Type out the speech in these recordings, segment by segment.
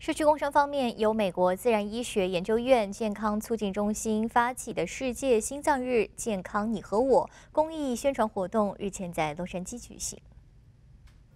社区工程方面，由美国自然医学研究院健康促进中心发起的世界心脏日健康你和我公益宣传活动，日前在洛杉矶举行。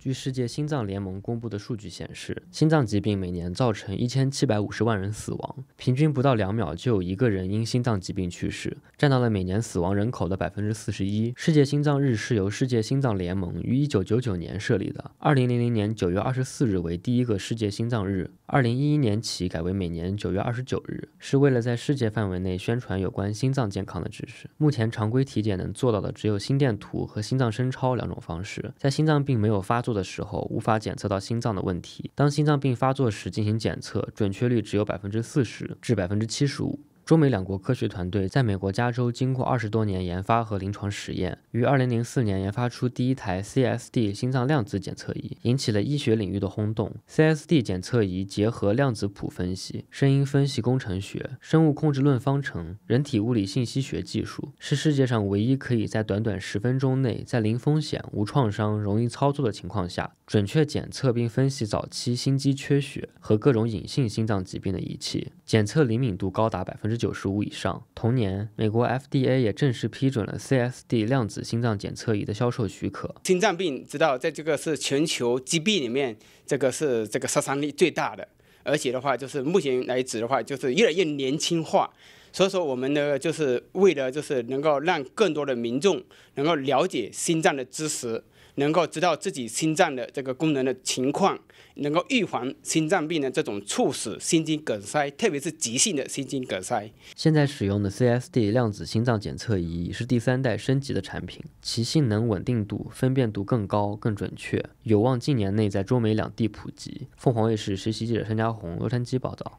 据世界心脏联盟公布的数据显示，心脏疾病每年造成一千七百五十万人死亡，平均不到两秒就有一个人因心脏疾病去世，占到了每年死亡人口的百分之四十一。世界心脏日是由世界心脏联盟于一九九九年设立的，二零零零年九月二十四日为第一个世界心脏日，二零一一年起改为每年九月二十九日，是为了在世界范围内宣传有关心脏健康的知识。目前，常规体检能做到的只有心电图和心脏声超两种方式，在心脏病没有发作。的时候无法检测到心脏的问题。当心脏病发作时进行检测，准确率只有百分之四十至百分之七十五。中美两国科学团队在美国加州经过二十多年研发和临床实验，于二零零四年研发出第一台 CSD 心脏量子检测仪，引起了医学领域的轰动。CSD 检测仪结合量子谱分析、声音分析、工程学、生物控制论方程、人体物理信息学技术，是世界上唯一可以在短短十分钟内，在零风险、无创伤、容易操作的情况下，准确检测并分析早期心肌缺血和各种隐性心脏疾病的仪器，检测灵敏度高达百分之。九十五以上。同年，美国 FDA 也正式批准了 CSD 量子心脏检测仪的销售许可。心脏病知道，在这个是全球疾病里面，这个是这个杀伤力最大的，而且的话，就是目前来指的话，就是越来越年轻化。所以说，我们呢，就是为了就是能够让更多的民众能够了解心脏的知识。能够知道自己心脏的这个功能的情况，能够预防心脏病的这种猝死、心肌梗塞，特别是急性的心肌梗塞。现在使用的 CSD 量子心脏检测仪是第三代升级的产品，其性能、稳定度、分辨度更高、更准确，有望近年内在中美两地普及。凤凰卫视实习记者张家红，洛杉矶报道。